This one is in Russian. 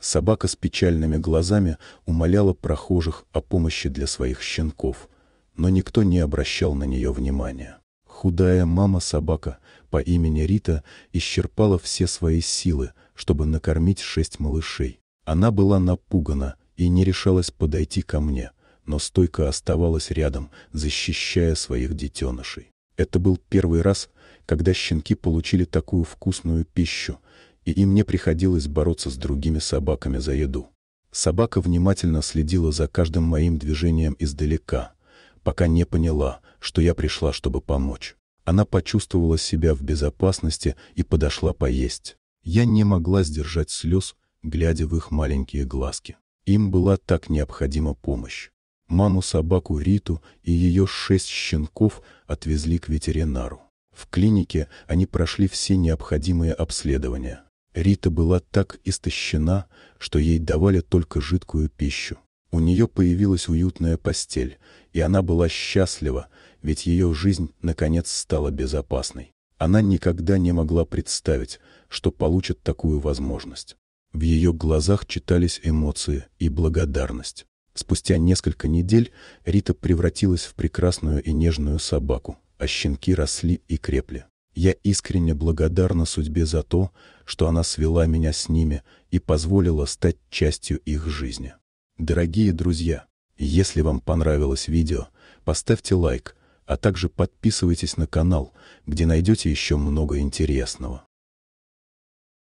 Собака с печальными глазами умоляла прохожих о помощи для своих щенков, но никто не обращал на нее внимания. Худая мама-собака по имени Рита исчерпала все свои силы, чтобы накормить шесть малышей. Она была напугана и не решалась подойти ко мне, но стойко оставалась рядом, защищая своих детенышей. Это был первый раз, когда щенки получили такую вкусную пищу, и мне приходилось бороться с другими собаками за еду. Собака внимательно следила за каждым моим движением издалека, пока не поняла, что я пришла, чтобы помочь. Она почувствовала себя в безопасности и подошла поесть. Я не могла сдержать слез, глядя в их маленькие глазки. Им была так необходима помощь. Маму-собаку Риту и ее шесть щенков отвезли к ветеринару. В клинике они прошли все необходимые обследования – Рита была так истощена, что ей давали только жидкую пищу. У нее появилась уютная постель, и она была счастлива, ведь ее жизнь, наконец, стала безопасной. Она никогда не могла представить, что получит такую возможность. В ее глазах читались эмоции и благодарность. Спустя несколько недель Рита превратилась в прекрасную и нежную собаку, а щенки росли и крепли. Я искренне благодарна судьбе за то, что она свела меня с ними и позволила стать частью их жизни. Дорогие друзья, если вам понравилось видео, поставьте лайк, а также подписывайтесь на канал, где найдете еще много интересного.